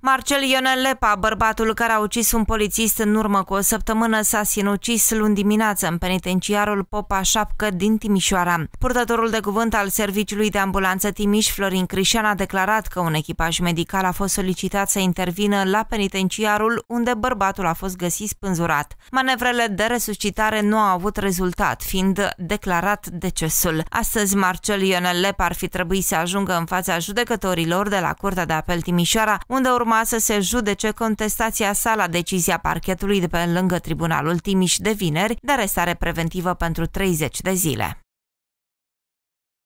Marcel Ionel Lepa, bărbatul care a ucis un polițist în urmă cu o săptămână, s-a sinucis luni dimineață în penitenciarul Popa Șapcă din Timișoara. Purtătorul de cuvânt al Serviciului de Ambulanță Timiș, Florin Crișan, a declarat că un echipaj medical a fost solicitat să intervină la penitenciarul unde bărbatul a fost găsit spânzurat. Manevrele de resuscitare nu au avut rezultat, fiind declarat decesul. Astăzi, Marcel Ionel Lepa ar fi trebuit să ajungă în fața judecătorilor de la Curtea de Apel Timișoara, unde urmă urma să se judece contestația sa la decizia parchetului de pe lângă Tribunalul Timiș de vineri de arestare preventivă pentru 30 de zile.